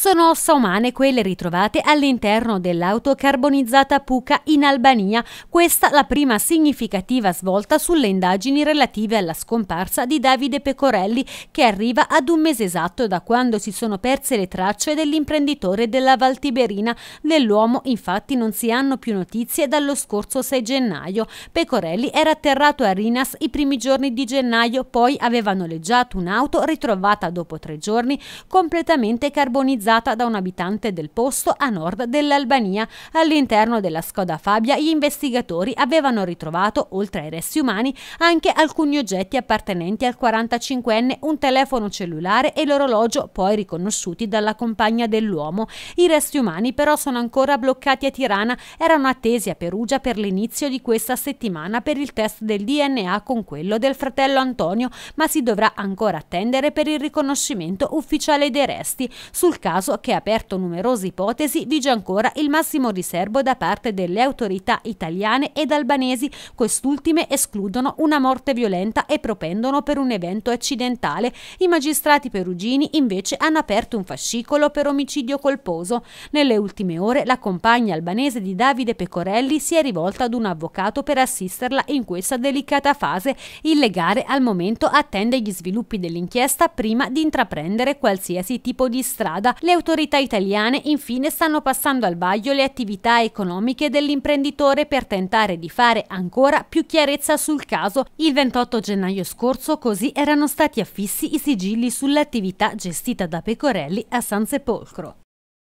Sono ossa umane quelle ritrovate all'interno dell'auto carbonizzata Puca in Albania, questa la prima significativa svolta sulle indagini relative alla scomparsa di Davide Pecorelli, che arriva ad un mese esatto da quando si sono perse le tracce dell'imprenditore della Valtiberina. Dell'uomo infatti non si hanno più notizie dallo scorso 6 gennaio. Pecorelli era atterrato a Rinas i primi giorni di gennaio, poi aveva noleggiato un'auto ritrovata dopo tre giorni completamente carbonizzata realizzata da un abitante del posto a nord dell'Albania. All'interno della Skoda Fabia gli investigatori avevano ritrovato, oltre ai resti umani, anche alcuni oggetti appartenenti al 45enne, un telefono cellulare e l'orologio poi riconosciuti dalla compagna dell'uomo. I resti umani però sono ancora bloccati a Tirana, erano attesi a Perugia per l'inizio di questa settimana per il test del DNA con quello del fratello Antonio, ma si dovrà ancora attendere per il riconoscimento ufficiale dei resti. Sul caso caso, che ha aperto numerose ipotesi, vige ancora il massimo riservo da parte delle autorità italiane ed albanesi. Quest'ultime escludono una morte violenta e propendono per un evento accidentale. I magistrati perugini invece hanno aperto un fascicolo per omicidio colposo. Nelle ultime ore la compagna albanese di Davide Pecorelli si è rivolta ad un avvocato per assisterla in questa delicata fase. Il legare al momento attende gli sviluppi dell'inchiesta prima di intraprendere qualsiasi tipo di strada. Le autorità italiane infine stanno passando al vaglio le attività economiche dell'imprenditore per tentare di fare ancora più chiarezza sul caso. Il 28 gennaio scorso così erano stati affissi i sigilli sull'attività gestita da Pecorelli a San Sepolcro.